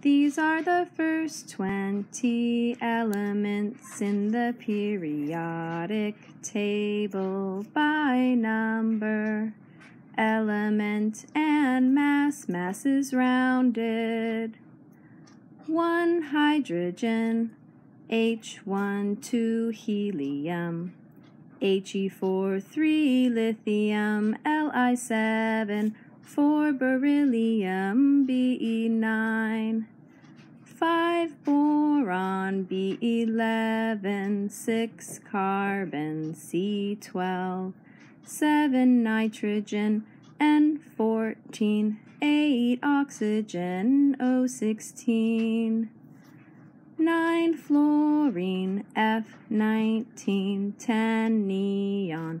These are the first 20 elements in the periodic table by number, element, and mass. Mass is rounded. One hydrogen, H1, 2 helium, He4, 3 lithium, Li7, 4 beryllium Be9, 5 boron Be11, 6 carbon C12, 7 nitrogen N14, 8 oxygen O16. 9 fluorine F19 10 neon